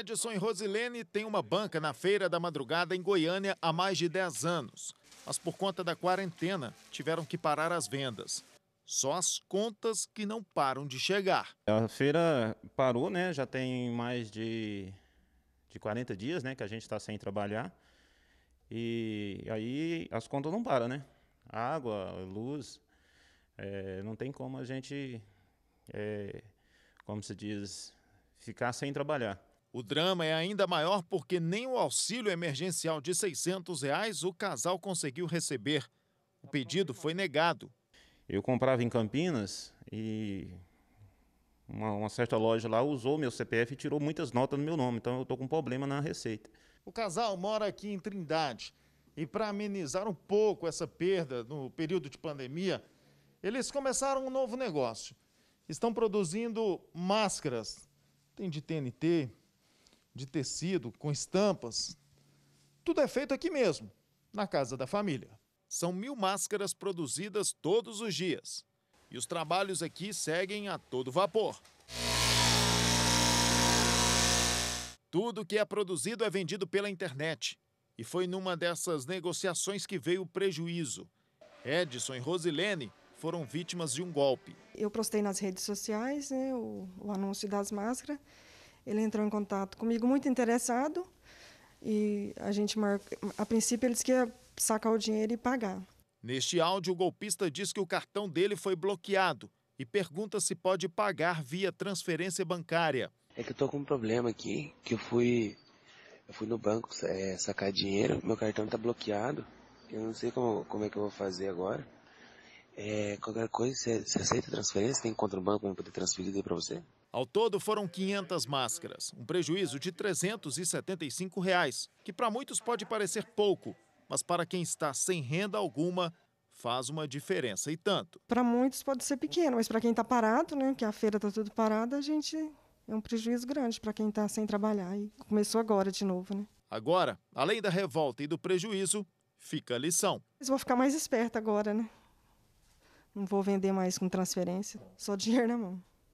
Edson e Rosilene têm uma banca na Feira da Madrugada em Goiânia há mais de 10 anos, mas por conta da quarentena tiveram que parar as vendas. Só as contas que não param de chegar. A feira parou, né? Já tem mais de, de 40 dias né? que a gente está sem trabalhar. E aí as contas não param, né? Água, luz. É, não tem como a gente, é, como se diz, ficar sem trabalhar. O drama é ainda maior porque nem o auxílio emergencial de 600 reais o casal conseguiu receber. O pedido foi negado. Eu comprava em Campinas e uma, uma, certa loja lá usou meu CPF e tirou muitas notas no meu nome, então eu estou com problema na receita. O casal mora aqui em Trindade e para amenizar um pouco essa perda no período de pandemia, eles começaram um novo negócio. Estão produzindo máscaras. Tem de TNT, de tecido, com estampas. Tudo é feito aqui mesmo, na casa da família. São mil máscaras produzidas todos os dias. E os trabalhos aqui seguem a todo vapor. Tudo que é produzido é vendido pela internet. E foi numa dessas negociações que veio o prejuízo. Edson e Rosilene foram vítimas de um golpe. Eu postei nas redes sociais né, o, o anúncio das máscaras ele entrou em contato comigo muito interessado e a gente marca, a princípio ele disse que ia sacar o dinheiro e pagar. Neste áudio, o golpista diz que o cartão dele foi bloqueado e pergunta se pode pagar via transferência bancária. É que eu tô com um problema aqui, que eu fui eu fui no banco é, sacar dinheiro, meu cartão tá bloqueado. Eu não sei como, como é que eu vou fazer agora. É, qualquer coisa, você, aceita transferência? Tem contra o banco para poder transferir para você? Ao todo foram 500 máscaras, um prejuízo de 375 reais, que para muitos pode parecer pouco, mas para quem está sem renda alguma faz uma diferença e tanto. Para muitos pode ser pequeno, mas para quem está parado, né, que a feira está tudo parada, a gente é um prejuízo grande para quem está sem trabalhar e começou agora de novo, né? Agora, além da revolta e do prejuízo, fica a lição. Eu vou ficar mais esperta agora, né? Não vou vender mais com transferência, só dinheiro na mão.